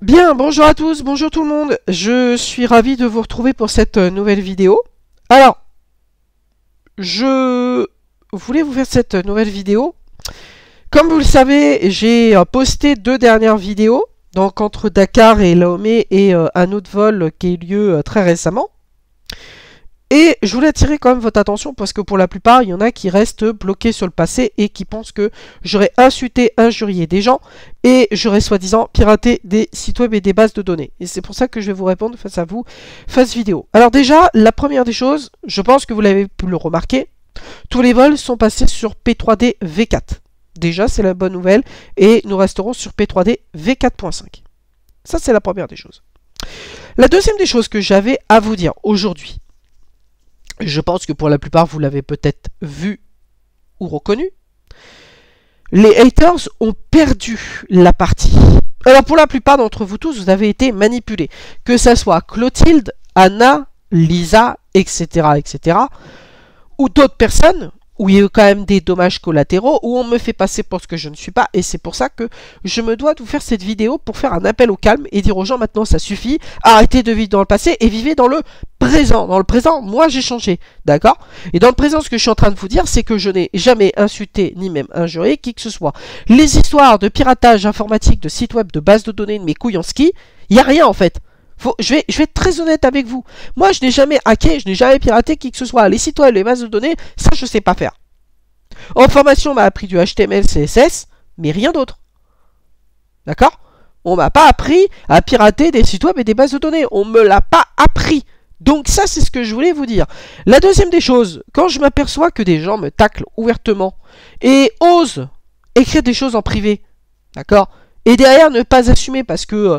Bien, bonjour à tous, bonjour tout le monde. Je suis ravi de vous retrouver pour cette euh, nouvelle vidéo. Alors, je voulais vous faire cette nouvelle vidéo. Comme vous le savez, j'ai euh, posté deux dernières vidéos, donc entre Dakar et Laomé et euh, un autre vol qui a eu lieu très récemment. Et je voulais attirer quand même votre attention parce que pour la plupart, il y en a qui restent bloqués sur le passé et qui pensent que j'aurais insulté, injurié des gens et j'aurais soi-disant piraté des sites web et des bases de données. Et c'est pour ça que je vais vous répondre face à vous, face vidéo. Alors déjà, la première des choses, je pense que vous l'avez pu le remarquer, tous les vols sont passés sur P3D V4. Déjà, c'est la bonne nouvelle et nous resterons sur P3D V4.5. Ça, c'est la première des choses. La deuxième des choses que j'avais à vous dire aujourd'hui, je pense que pour la plupart, vous l'avez peut-être vu ou reconnu. Les haters ont perdu la partie. Alors pour la plupart d'entre vous tous, vous avez été manipulés. Que ce soit Clotilde, Anna, Lisa, etc., etc., ou d'autres personnes, où il y a eu quand même des dommages collatéraux, où on me fait passer pour ce que je ne suis pas, et c'est pour ça que je me dois de vous faire cette vidéo pour faire un appel au calme et dire aux gens maintenant ça suffit, arrêtez de vivre dans le passé et vivez dans le présent. Dans le présent, moi j'ai changé, d'accord Et dans le présent, ce que je suis en train de vous dire, c'est que je n'ai jamais insulté ni même injuré qui que ce soit. Les histoires de piratage informatique, de sites web, de bases de données, de mes couilles en ski, il n'y a rien en fait je, vais, être très honnête avec vous. Moi, je n'ai jamais hacké, je n'ai jamais piraté qui que ce soit. Les sites web, les bases de données, ça, je ne sais pas faire. En formation, on m'a appris du HTML, CSS, mais rien d'autre. D'accord On m'a pas appris à pirater des sites web et des bases de données. On me l'a pas appris. Donc ça, c'est ce que je voulais vous dire. La deuxième des choses, quand je m'aperçois que des gens me taclent ouvertement et osent écrire des choses en privé, d'accord Et derrière, ne pas assumer parce que... Euh,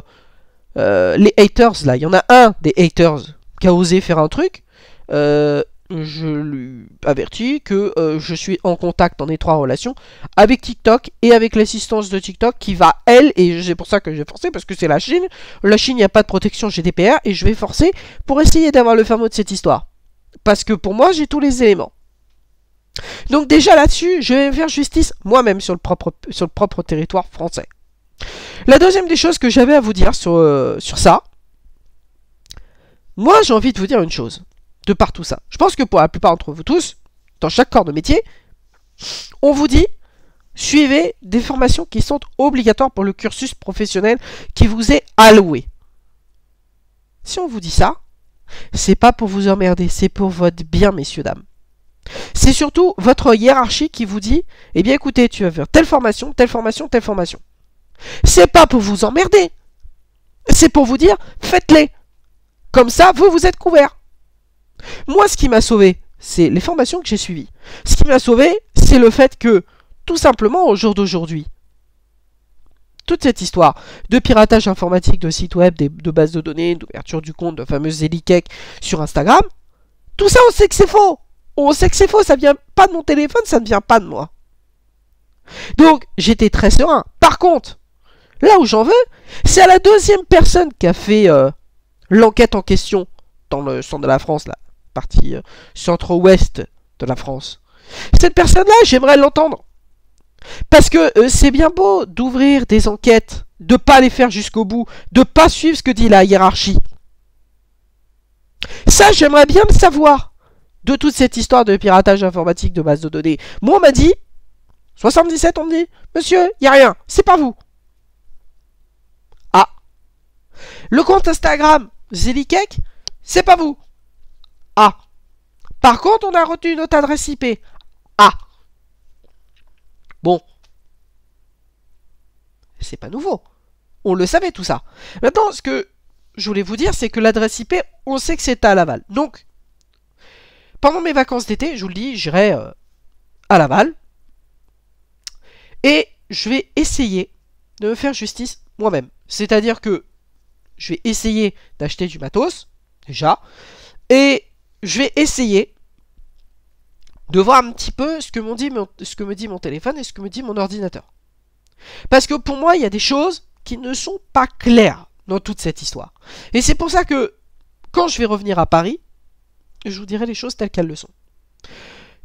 euh, les haters là, il y en a un des haters qui a osé faire un truc. Euh, je lui avertis que euh, je suis en contact, en étroite relation avec TikTok et avec l'assistance de TikTok qui va, elle, et c'est pour ça que j'ai forcé, parce que c'est la Chine. La Chine, il n'y a pas de protection GDPR et je vais forcer pour essayer d'avoir le fameux de cette histoire. Parce que pour moi, j'ai tous les éléments. Donc déjà là-dessus, je vais faire justice moi-même sur, sur le propre territoire français. La deuxième des choses que j'avais à vous dire sur, euh, sur ça, moi j'ai envie de vous dire une chose, de par tout ça. Je pense que pour la plupart d'entre vous tous, dans chaque corps de métier, on vous dit, suivez des formations qui sont obligatoires pour le cursus professionnel qui vous est alloué. Si on vous dit ça, c'est pas pour vous emmerder, c'est pour votre bien, messieurs, dames. C'est surtout votre hiérarchie qui vous dit, eh bien écoutez, tu vas faire telle formation, telle formation, telle formation. C'est pas pour vous emmerder. C'est pour vous dire, faites-les. Comme ça, vous, vous êtes couvert. Moi, ce qui m'a sauvé, c'est les formations que j'ai suivies. Ce qui m'a sauvé, c'est le fait que, tout simplement, au jour d'aujourd'hui, toute cette histoire de piratage informatique de sites web, de bases de données, d'ouverture du compte, de fameuses Elikek sur Instagram, tout ça, on sait que c'est faux. On sait que c'est faux, ça vient pas de mon téléphone, ça ne vient pas de moi. Donc, j'étais très serein. Par contre, là où j'en veux, c'est à la deuxième personne qui a fait euh, l'enquête en question dans le centre de la France, la partie euh, centre-ouest de la France. Cette personne-là, j'aimerais l'entendre. Parce que euh, c'est bien beau d'ouvrir des enquêtes, de pas les faire jusqu'au bout, de pas suivre ce que dit la hiérarchie. Ça, j'aimerais bien le savoir de toute cette histoire de piratage informatique de base de données. Moi, on m'a dit, 77, on me dit, monsieur, il a rien, c'est pas vous. Le compte Instagram Zelikek, c'est pas vous. Ah. Par contre, on a retenu notre adresse IP. Ah. Bon. C'est pas nouveau. On le savait tout ça. Maintenant, ce que je voulais vous dire, c'est que l'adresse IP, on sait que c'est à Laval. Donc, pendant mes vacances d'été, je vous le dis, j'irai euh, à Laval. Et je vais essayer de me faire justice moi-même. C'est-à-dire que je vais essayer d'acheter du matos, déjà, et je vais essayer de voir un petit peu ce que, me dit mon, ce que me dit mon téléphone et ce que me dit mon ordinateur. Parce que pour moi, il y a des choses qui ne sont pas claires dans toute cette histoire. Et c'est pour ça que, quand je vais revenir à Paris, je vous dirai les choses telles qu'elles le sont.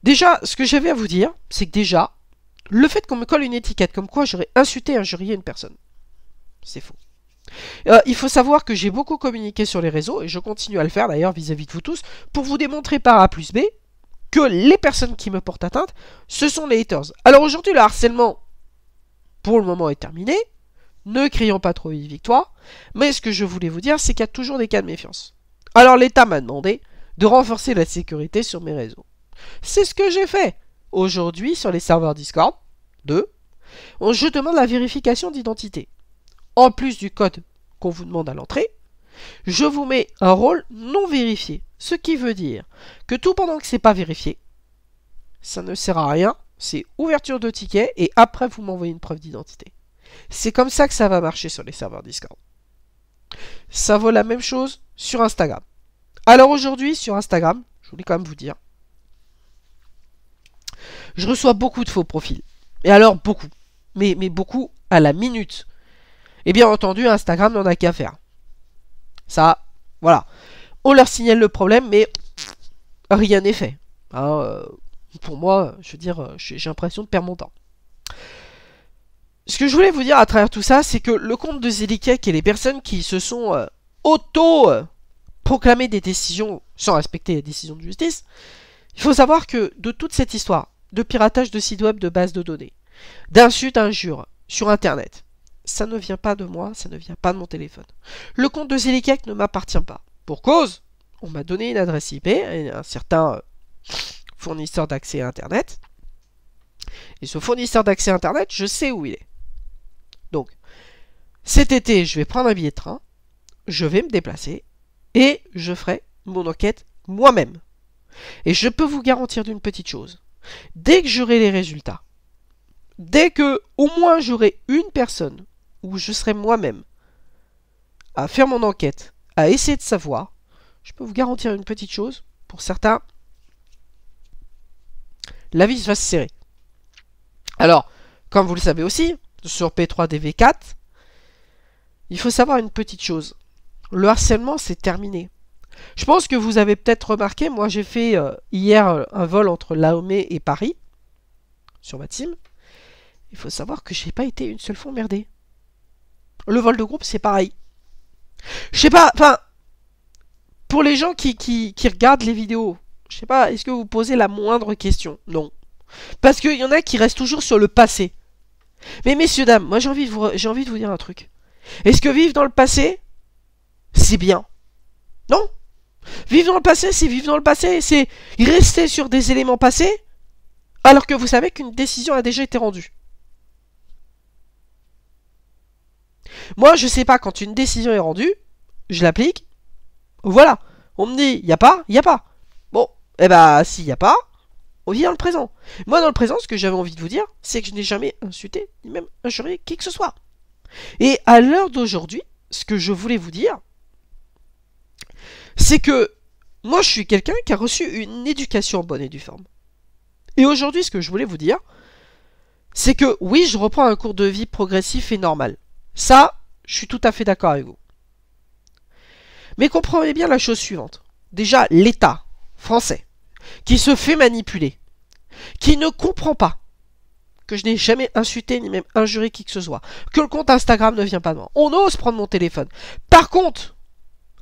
Déjà, ce que j'avais à vous dire, c'est que déjà, le fait qu'on me colle une étiquette comme quoi j'aurais insulté, injurié une personne, c'est faux. Euh, il faut savoir que j'ai beaucoup communiqué sur les réseaux, et je continue à le faire d'ailleurs vis-à-vis de vous tous, pour vous démontrer par A plus B que les personnes qui me portent atteinte, ce sont les haters. Alors aujourd'hui, le harcèlement, pour le moment, est terminé. Ne crions pas trop vite victoire. Mais ce que je voulais vous dire, c'est qu'il y a toujours des cas de méfiance. Alors l'État m'a demandé de renforcer la sécurité sur mes réseaux. C'est ce que j'ai fait. Aujourd'hui, sur les serveurs Discord 2, je demande la vérification d'identité en plus du code qu'on vous demande à l'entrée, je vous mets un rôle non vérifié. Ce qui veut dire que tout pendant que c'est pas vérifié, ça ne sert à rien. C'est ouverture de ticket et après vous m'envoyez une preuve d'identité. C'est comme ça que ça va marcher sur les serveurs Discord. Ça vaut la même chose sur Instagram. Alors aujourd'hui sur Instagram, je voulais quand même vous dire, je reçois beaucoup de faux profils. Et alors beaucoup. Mais, mais beaucoup à la minute. Et bien entendu, Instagram n'en a qu'à faire. Ça, voilà. On leur signale le problème, mais rien n'est fait. Hein, euh, pour moi, je veux dire, euh, j'ai l'impression de perdre mon temps. Ce que je voulais vous dire à travers tout ça, c'est que le compte de Zelikek et les personnes qui se sont euh, auto-proclamées des décisions sans respecter les décisions de justice, il faut savoir que de toute cette histoire de piratage de sites web de base de données, d'insultes, injures sur Internet, ça ne vient pas de moi, ça ne vient pas de mon téléphone. Le compte de Zilekek ne m'appartient pas. Pour cause, on m'a donné une adresse IP, un certain euh, fournisseur d'accès à Internet. Et ce fournisseur d'accès à Internet, je sais où il est. Donc, cet été, je vais prendre un billet de train, je vais me déplacer et je ferai mon enquête moi-même. Et je peux vous garantir d'une petite chose. Dès que j'aurai les résultats, dès que au moins j'aurai une personne où je serai moi-même à faire mon enquête, à essayer de savoir, je peux vous garantir une petite chose, pour certains, la vie va se serrer. Alors, comme vous le savez aussi, sur P3DV4, il faut savoir une petite chose. Le harcèlement, c'est terminé. Je pense que vous avez peut-être remarqué, moi j'ai fait euh, hier euh, un vol entre Laomé et Paris, sur ma team. Il faut savoir que j'ai pas été une seule fois emmerdé. Le vol de groupe, c'est pareil. Je sais pas, enfin, pour les gens qui, qui, regardent les vidéos, je sais pas, est-ce que vous posez la moindre question Non. Parce qu'il y en a qui restent toujours sur le passé. Mais messieurs, dames, moi j'ai envie, de vous, envie de vous dire un truc. Est-ce que vivre dans le passé, c'est bien Non Vivre dans le passé, c'est vivre dans le passé, c'est rester sur des éléments passés, alors que vous savez qu'une décision a déjà été rendue. Moi, je sais pas, quand une décision est rendue, je l'applique. Voilà. On me dit, il n'y a pas, il n'y a pas. Bon, eh bah, ben, s'il n'y a pas, on vit dans le présent. Moi, dans le présent, ce que j'avais envie de vous dire, c'est que je n'ai jamais insulté, ni même injurié qui que ce soit. Et à l'heure d'aujourd'hui, ce que je voulais vous dire, c'est que moi, je suis quelqu'un qui a reçu une éducation bonne et du forme. Et aujourd'hui, ce que je voulais vous dire, c'est que oui, je reprends un cours de vie progressif et normal. Ça, je suis tout à fait d'accord avec vous. Mais comprenez bien la chose suivante. Déjà, l'État français, qui se fait manipuler, qui ne comprend pas que je n'ai jamais insulté ni même injuré qui que ce soit, que le compte Instagram ne vient pas de moi. On ose prendre mon téléphone. Par contre,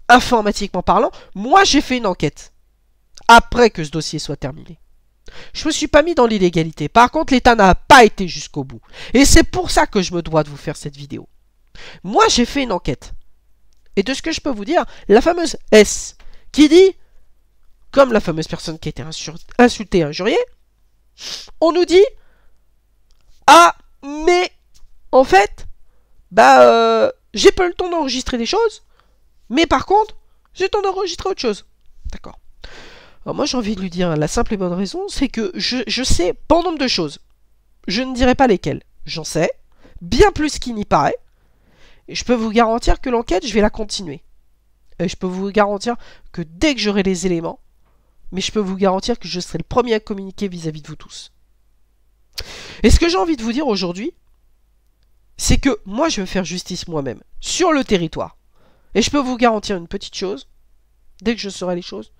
informatiquement parlant, moi j'ai fait une enquête après que ce dossier soit terminé. Je me suis pas mis dans l'illégalité. Par contre, l'État n'a pas été jusqu'au bout. Et c'est pour ça que je me dois de vous faire cette vidéo. Moi, j'ai fait une enquête. Et de ce que je peux vous dire, la fameuse S qui dit, comme la fameuse personne qui a été insultée, injuriée, on nous dit Ah, mais en fait, bah, euh, j'ai pas le temps d'enregistrer des choses, mais par contre, j'ai le temps d'enregistrer autre chose. D'accord. Alors moi j'ai envie de lui dire la simple et bonne raison, c'est que je, je, sais pas nombre de choses. Je ne dirai pas lesquelles. J'en sais, bien plus qu'il n'y paraît je peux vous garantir que l'enquête, je vais la continuer. Et je peux vous garantir que dès que j'aurai les éléments, mais je peux vous garantir que je serai le premier à communiquer vis-à-vis de vous tous. Et ce que j'ai envie de vous dire aujourd'hui, c'est que moi, je veux faire justice moi-même, sur le territoire. Et je peux vous garantir une petite chose, dès que je saurai les choses,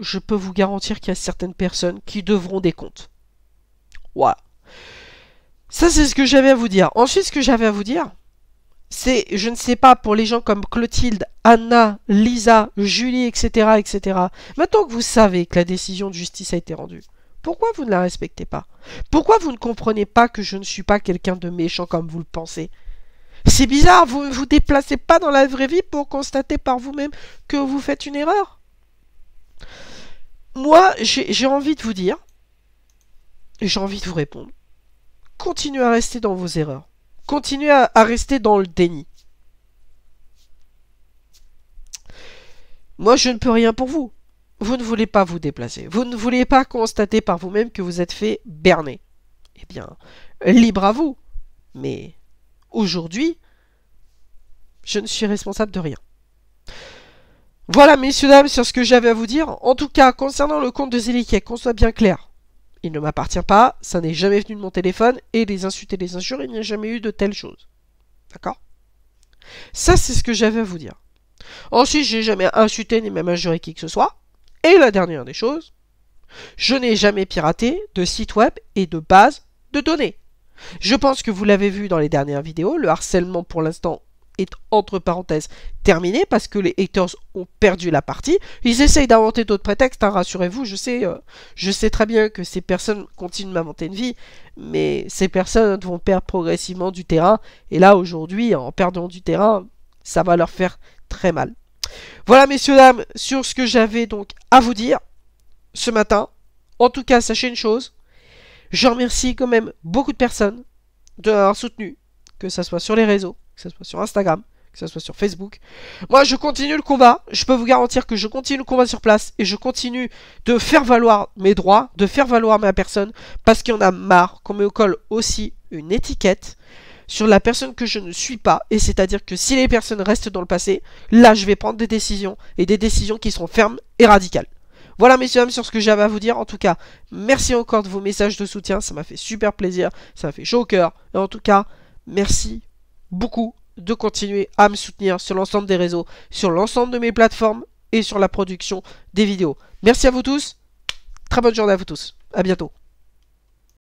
je peux vous garantir qu'il y a certaines personnes qui devront des comptes. Voilà. Ça, c'est ce que j'avais à vous dire. Ensuite, ce que j'avais à vous dire, c'est, je ne sais pas, pour les gens comme Clotilde, Anna, Lisa, Julie, etc., etc. Maintenant que vous savez que la décision de justice a été rendue, pourquoi vous ne la respectez pas Pourquoi vous ne comprenez pas que je ne suis pas quelqu'un de méchant comme vous le pensez C'est bizarre, vous ne vous déplacez pas dans la vraie vie pour constater par vous-même que vous faites une erreur. Moi, j'ai envie de vous dire, j'ai envie de vous répondre, continuez à rester dans vos erreurs continuez à, rester dans le déni. Moi, je ne peux rien pour vous. Vous ne voulez pas vous déplacer. Vous ne voulez pas constater par vous-même que vous êtes fait berner. Eh bien, libre à vous. Mais aujourd'hui, je ne suis responsable de rien. Voilà, messieurs, dames, sur ce que j'avais à vous dire. En tout cas, concernant le compte de Zéliquet, qu'on soit bien clair il ne m'appartient pas, ça n'est jamais venu de mon téléphone, et les insultes et les injures, il n'y a jamais eu de telle chose. D'accord Ça, c'est ce que j'avais à vous dire. Ensuite, je n'ai jamais insulté ni même injuré qui que ce soit. Et la dernière des choses, je n'ai jamais piraté de site web et de base de données. Je pense que vous l'avez vu dans les dernières vidéos, le harcèlement pour l'instant est entre parenthèses terminée parce que les haters ont perdu la partie. Ils essayent d'inventer d'autres prétextes, hein, rassurez-vous, je sais, euh, je sais très bien que ces personnes continuent de m'inventer une vie, mais ces personnes vont perdre progressivement du terrain, et là aujourd'hui, en perdant du terrain, ça va leur faire très mal. Voilà messieurs, dames, sur ce que j'avais donc à vous dire ce matin. En tout cas, sachez une chose, je remercie quand même beaucoup de personnes de m'avoir soutenu, que ce soit sur les réseaux, que ce soit sur Instagram, que ce soit sur Facebook. Moi, je continue le combat. Je peux vous garantir que je continue le combat sur place et je continue de faire valoir mes droits, de faire valoir ma personne, parce qu'il y en a marre qu'on me colle aussi une étiquette sur la personne que je ne suis pas. Et c'est-à-dire que si les personnes restent dans le passé, là, je vais prendre des décisions et des décisions qui seront fermes et radicales. Voilà messieurs dames sur ce que j'avais à vous dire. En tout cas, merci encore de vos messages de soutien. Ça m'a fait super plaisir. Ça m'a fait chaud au cœur. Et en tout cas, merci beaucoup de continuer à me soutenir sur l'ensemble des réseaux, sur l'ensemble de mes plateformes et sur la production des vidéos. Merci à vous tous. Très bonne journée à vous tous. À bientôt.